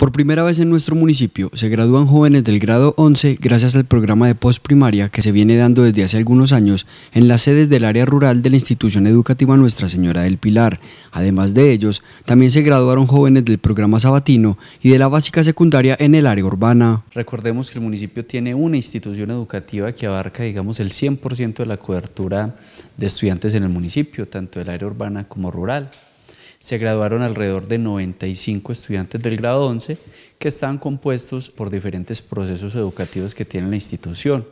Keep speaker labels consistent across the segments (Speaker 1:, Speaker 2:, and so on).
Speaker 1: Por primera vez en nuestro municipio se gradúan jóvenes del grado 11 gracias al programa de postprimaria que se viene dando desde hace algunos años en las sedes del área rural de la institución educativa Nuestra Señora del Pilar. Además de ellos, también se graduaron jóvenes del programa sabatino y de la básica secundaria en el área urbana. Recordemos que el municipio tiene una institución educativa que abarca, digamos, el 100% de la cobertura de estudiantes en el municipio, tanto del área urbana como rural se graduaron alrededor de 95 estudiantes del grado 11 que estaban compuestos por diferentes procesos educativos que tiene la institución.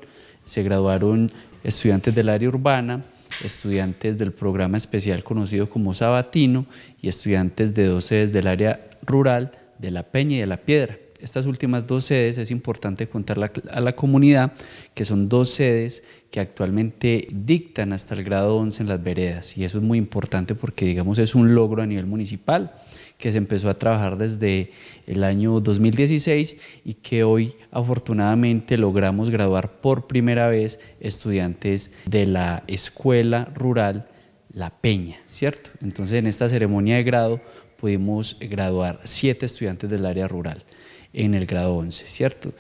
Speaker 1: Se graduaron estudiantes del área urbana, estudiantes del programa especial conocido como Sabatino y estudiantes de 12 del área rural de La Peña y de La Piedra estas últimas dos sedes es importante contar a la comunidad que son dos sedes que actualmente dictan hasta el grado 11 en las veredas y eso es muy importante porque digamos es un logro a nivel municipal que se empezó a trabajar desde el año 2016 y que hoy afortunadamente logramos graduar por primera vez estudiantes de la escuela rural La Peña, ¿cierto? Entonces en esta ceremonia de grado pudimos graduar siete estudiantes del área rural en el grado 11, ¿cierto?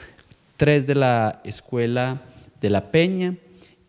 Speaker 1: Tres de la escuela de la Peña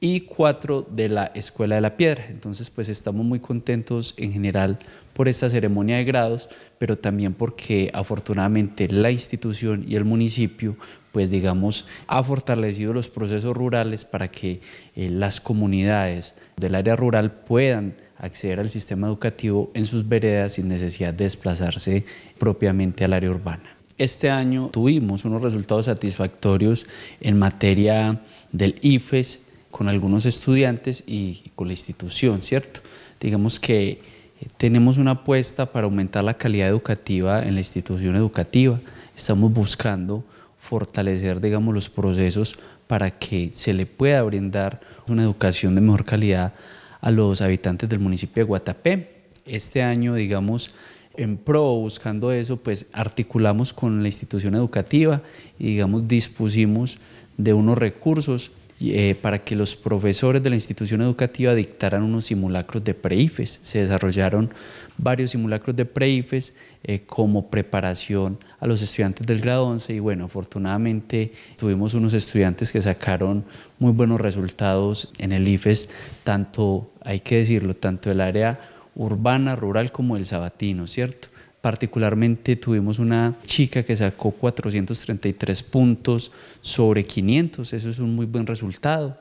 Speaker 1: y cuatro de la Escuela de la Piedra. Entonces, pues estamos muy contentos en general por esta ceremonia de grados, pero también porque afortunadamente la institución y el municipio, pues digamos, ha fortalecido los procesos rurales para que eh, las comunidades del área rural puedan acceder al sistema educativo en sus veredas sin necesidad de desplazarse propiamente al área urbana. Este año tuvimos unos resultados satisfactorios en materia del IFES con algunos estudiantes y con la institución, ¿cierto? Digamos que eh, tenemos una apuesta para aumentar la calidad educativa en la institución educativa. Estamos buscando fortalecer, digamos, los procesos para que se le pueda brindar una educación de mejor calidad a los habitantes del municipio de Guatapé. Este año, digamos, en pro, buscando eso, pues articulamos con la institución educativa y digamos dispusimos de unos recursos eh, para que los profesores de la institución educativa dictaran unos simulacros de preifes. Se desarrollaron varios simulacros de preifes eh, como preparación a los estudiantes del grado 11 y bueno, afortunadamente tuvimos unos estudiantes que sacaron muy buenos resultados en el IFES, tanto, hay que decirlo, tanto el área urbana, rural como el sabatino, ¿cierto? Particularmente tuvimos una chica que sacó 433 puntos sobre 500, eso es un muy buen resultado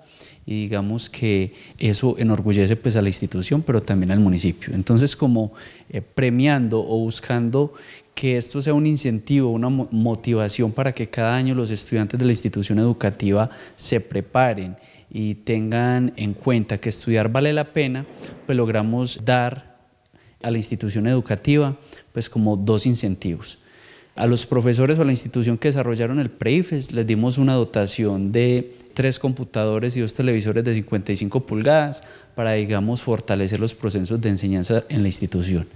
Speaker 1: y digamos que eso enorgullece pues a la institución pero también al municipio. Entonces como eh, premiando o buscando que esto sea un incentivo, una motivación para que cada año los estudiantes de la institución educativa se preparen y tengan en cuenta que estudiar vale la pena, pues logramos dar a la institución educativa, pues como dos incentivos. A los profesores o a la institución que desarrollaron el PREIFES les dimos una dotación de tres computadores y dos televisores de 55 pulgadas para, digamos, fortalecer los procesos de enseñanza en la institución.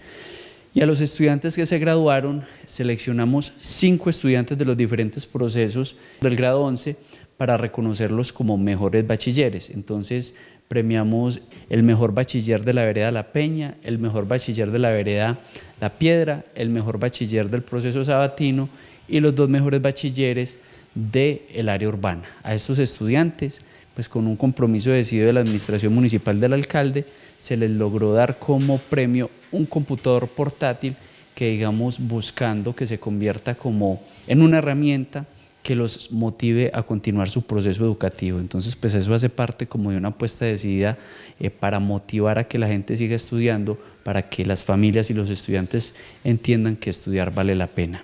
Speaker 1: Y a los estudiantes que se graduaron, seleccionamos cinco estudiantes de los diferentes procesos del grado 11 para reconocerlos como mejores bachilleres. Entonces, premiamos el mejor bachiller de la vereda La Peña, el mejor bachiller de la vereda La Piedra, el mejor bachiller del proceso sabatino y los dos mejores bachilleres del el área urbana. A estos estudiantes, pues con un compromiso decidido de la Administración Municipal del Alcalde, se les logró dar como premio un computador portátil que digamos buscando que se convierta como en una herramienta que los motive a continuar su proceso educativo. Entonces, pues eso hace parte como de una apuesta decidida eh, para motivar a que la gente siga estudiando, para que las familias y los estudiantes entiendan que estudiar vale la pena.